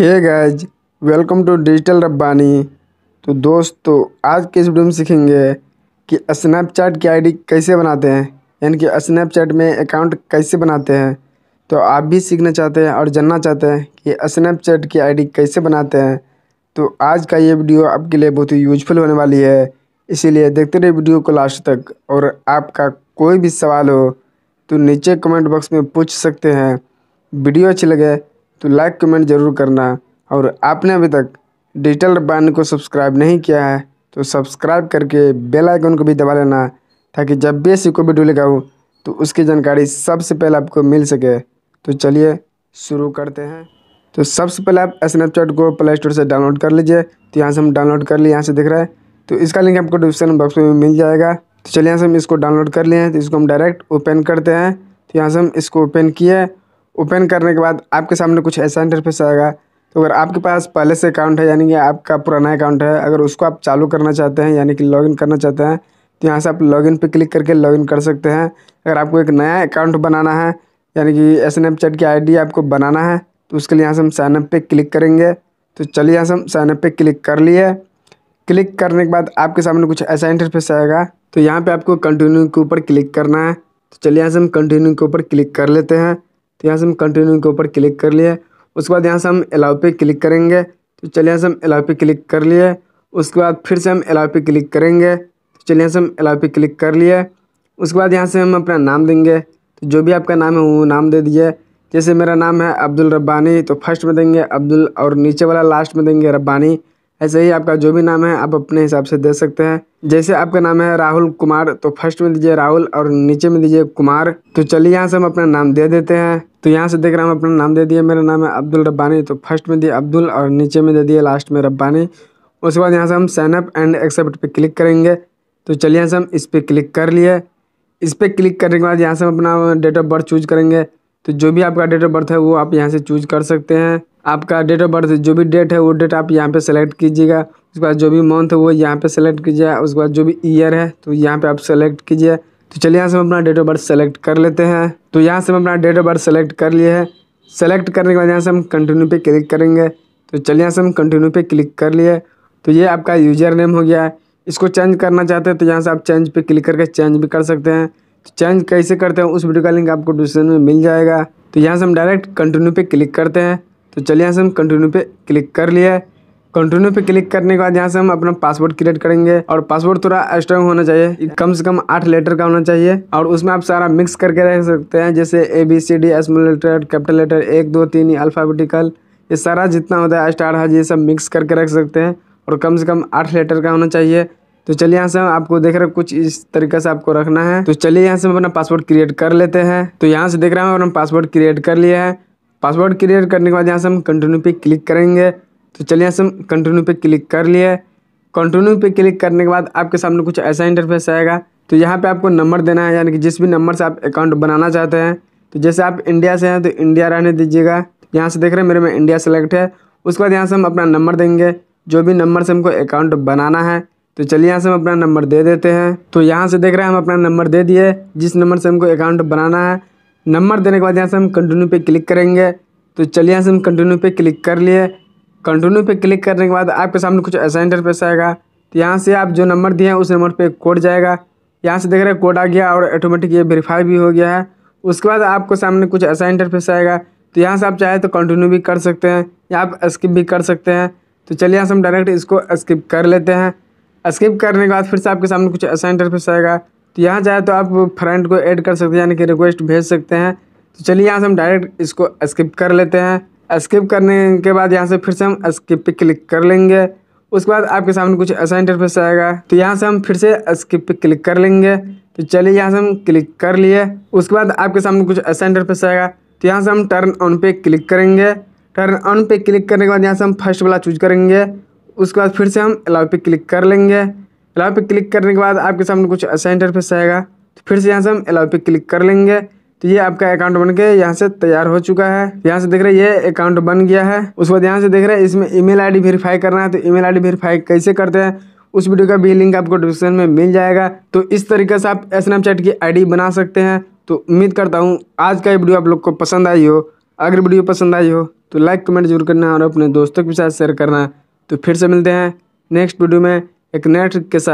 hey guys welcome to digital Rabbani तो दोस्तों आज के इस वीडियो में सीखेंगे कि स्नैपचैट की आईडी कैसे बनाते हैं यानी कि स्नैपचैट में अकाउंट कैसे बनाते हैं तो आप भी सीखना चाहते हैं और जानना चाहते हैं कि स्नैपचैट की आईडी कैसे बनाते हैं तो आज का ये वीडियो आपके लिए बहुत ही यूजफुल होने वाली है इसीलिए देखते रहे वीडियो को लास्ट तक और आपका कोई भी सवाल हो तो नीचे कमेंट बॉक्स में पूछ सकते हैं वीडियो अच्छी लगे तो लाइक कमेंट ज़रूर करना और आपने अभी तक डिजिटल बैन को सब्सक्राइब नहीं किया है तो सब्सक्राइब करके बेल आइकन को भी दबा लेना ताकि जब भी ऐसी कोई वीडियो लगाऊँ तो उसकी जानकारी सबसे पहले आपको मिल सके तो चलिए शुरू करते हैं तो सबसे पहले आप स्नैपचैट को प्ले स्टोर से डाउनलोड कर लीजिए तो यहाँ से हम डाउनलोड कर लिए यहाँ से दिख रहा है तो इसका लिंक आपको डिस्क्रिप्शन बॉक्स में मिल जाएगा तो चलिए यहाँ से हम इसको डाउनलोड कर लिए हैं तो इसको हम डायरेक्ट ओपन करते हैं तो यहाँ से हम इसको ओपन किए ओपन करने के बाद आपके सामने कुछ ऐसा इंटरफेस आएगा तो अगर आपके पास पहले से अकाउंट है यानी कि आपका पुराना अकाउंट है अगर उसको आप चालू करना चाहते हैं यानी कि लॉगिन करना चाहते हैं तो यहाँ से आप लॉगिन पे क्लिक करके लॉगिन कर सकते हैं अगर आपको एक नया अकाउंट बनाना है यानी कि स्नैपचैट की आईडी आपको बनाना है तो उसके लिए यहाँ से हम साइनअप पे क्लिक करेंगे तो चलिए यहाँ से हम साइनअप पे क्लिक कर लिए क्लिक करने के बाद आपके सामने कुछ ऐसा इंटरफेस आएगा तो यहाँ पर आपको कंटिन्यू के ऊपर क्लिक करना है तो चलिए यहाँ से हम कंटिन्यू के ऊपर क्लिक कर लेते हैं तो यहाँ से हम कंटिन्यू के ऊपर क्लिक कर लिए उसके बाद यहाँ से हम अलाउ पे क्लिक करेंगे तो चलिए यहाँ से हम अलाउ पे क्लिक कर लिए उसके बाद फिर से हम अलाउ पे क्लिक करेंगे तो चलिए यहाँ से हम अलाउ पे क्लिक कर लिए उसके बाद यहाँ से हम अपना नाम देंगे तो जो भी आपका नाम है वो नाम दे दिए जैसे मेरा नाम है अब्दुल रब्बानी तो फर्स्ट में देंगे अब्दुल और नीचे वाला लास्ट में देंगे रब्बानी ऐसे ही आपका जो भी नाम है आप अपने हिसाब से दे सकते हैं जैसे आपका नाम है राहुल कुमार तो फर्स्ट में दीजिए राहुल और नीचे में दीजिए कुमार तो चलिए यहाँ से हम अपना नाम दे देते हैं तो यहाँ से देख रहा हम अपना नाम दे दिए मेरा नाम है अब्दुल रब्बानी तो फर्स्ट में दिए अब्दुल और नीचे में दे दिए लास्ट में रब्बानी उसके बाद यहाँ से हम साइनअप एंड एक्सेप्ट पर क्लिक करेंगे तो चलिए यहाँ से हम इस पर क्लिक कर लिए इस पर क्लिक करने के बाद यहाँ से हम अपना डेट ऑफ बर्थ चूज करेंगे तो जो भी आपका डेट ऑफ बर्थ है वो आप यहाँ से चूज कर सकते हैं आपका डेट ऑफ बर्थ जो भी डेट है वो डेट आप यहाँ पे सेलेक्ट कीजिएगा उसके बाद जो भी मंथ है वो यहाँ पे सेलेक्ट कीजिएगा उसके बाद जो भी ईयर है तो यहाँ पे आप सेलेक्ट कीजिए तो चलिए यहाँ से हम अपना डेट ऑफ बर्थ सेलेक्ट कर लेते हैं तो यहाँ से हम अपना डेट ऑफ बर्थ सेलेक्ट कर लिए है सेलेक्ट करने के बाद यहाँ से हम कंटिन्यू पे क्लिक करेंगे तो चलिए यहाँ से हम कंटिन्यू पे क्लिक कर लिए तो ये आपका यूजर नेम हो गया है इसको चेंज करना चाहते हैं तो यहाँ से आप चेंज पे क्लिक करके चेंज भी कर सकते हैं तो चेंज कैसे करते हैं उस वीडियो का लिंक आपको डिस्क्रिप्शन में मिल जाएगा तो यहाँ से हम डायरेक्ट कंटिन्यू पे क्लिक करते हैं तो चलिए यहाँ से हम कंटिन्यू पे क्लिक कर लिया है कंटिन्यू पे क्लिक करने के बाद यहाँ से हम अपना पासवर्ड क्रिएट करेंगे और पासवर्ड थोड़ा स्ट्रॉन्ग होना चाहिए कम से कम आठ लेटर का होना चाहिए और उसमें आप सारा मिक्स करके रख सकते हैं जैसे A B C D small letter capital letter एक दो तीन अल्फ़ाबेटिकल ये सारा जितना होता है स्टार हज ये सब मिक्स करके रख सकते हैं और कम से कम आठ लेटर का होना चाहिए तो चलिए यहाँ से हम आपको देख रहे हैं कुछ इस तरीके से आपको रखना है तो चलिए यहाँ से हम अपना पासवर्ड क्रिएट कर लेते हैं तो यहाँ से देख रहे हैं अपना पासवर्ड क्रिएट कर लिया है पासवर्ड क्रिएट करने के बाद यहाँ से हम कंटिन्यू पे क्लिक करेंगे तो चलिए यहाँ से हम कंटिन्यू पे क्लिक कर लिए कंटिन्यू पे क्लिक करने के बाद आपके सामने कुछ ऐसा इंटरफेस आएगा तो यहाँ पे आपको नंबर देना है यानी कि जिस भी नंबर से आप अकाउंट बनाना चाहते हैं तो जैसे आप इंडिया से हैं तो इंडिया रहने दीजिएगा यहाँ से देख रहे हैं मेरे में इंडिया सेलेक्ट है उसके बाद यहाँ से हम अपना नंबर देंगे जो भी नंबर से हमको अकाउंट बनाना है तो चलिए यहाँ से हम अपना नंबर दे देते हैं तो यहाँ से देख रहे हैं हम अपना नंबर दे दिए जिस नंबर से हमको अकाउंट बनाना है नंबर देने के बाद यहाँ से हम कंटिन्यू पे क्लिक करेंगे तो चलिए यहाँ से हम कंटिन्यू पे क्लिक कर लिए कंटिन्यू पे क्लिक करने के बाद आपके सामने कुछ ऐसा इंटरफेस आएगा तो यहाँ से आप जो नंबर दिए हैं उस नंबर पे कोड जाएगा यहाँ से देख रहे हैं कोड आ गया और ऑटोमेटिक ये वेरीफाई भी हो गया है उसके बाद आपको सामने कुछ ऐसा इंटरफेस आएगा तो यहाँ से आप चाहे तो कंटिन्यू भी कर सकते हैं या आप स्किप भी कर सकते हैं तो चलिए यहाँ से हम डायरेक्ट इसको स्किप कर लेते हैं स्किप करने के बाद फिर से आपके सामने कुछ ऐसा इंटरफेस आएगा तो यहाँ जाए तो आप फ्रेंड को ऐड कर सकते हैं यानी कि रिक्वेस्ट भेज सकते हैं तो चलिए यहाँ से हम डायरेक्ट इसको स्किप कर लेते हैं स्किप करने के बाद यहाँ से फिर से हम स्किप पे क्लिक कर लेंगे उसके बाद आपके सामने कुछ ऐसा इंटरफेस आएगा तो यहाँ से हम फिर से स्किप पे क्लिक कर लेंगे तो चलिए यहाँ से हम क्लिक कर लिए उसके बाद आपके सामने कुछ ऐसा इंटरफेस आएगा तो यहाँ से हम टर्न ऑन पे क्लिक करेंगे टर्न ऑन पे क्लिक करने के बाद यहाँ से हम फर्स्ट वाला चूज करेंगे उसके बाद फिर से हम अलाउ पे क्लिक कर लेंगे अलाउ पे क्लिक करने के बाद आपके सामने कुछ ऐसा इंटरफेस आएगा तो फिर से यहाँ से हम अलाउ पे क्लिक कर लेंगे तो ये आपका अकाउंट बन के यहाँ से तैयार हो चुका है यहाँ से देख रहे हैं ये अकाउंट बन गया है उसके बाद यहाँ से देख रहे हैं इसमें ईमेल आईडी वेरीफाई करना है तो ईमेल आईडी वेरीफाई कैसे करते हैं उस वीडियो का भी लिंक आपको डिस्क्रिप्शन में मिल जाएगा तो इस तरीके से आप स्नैपचैट की आई बना सकते हैं तो उम्मीद करता हूँ आज का ये वीडियो आप लोग को पसंद आई हो अगर वीडियो पसंद आई हो तो लाइक कमेंट जरूर करना और अपने दोस्तों के साथ शेयर करना तो फिर से मिलते हैं नेक्स्ट वीडियो में एक नेट के साथ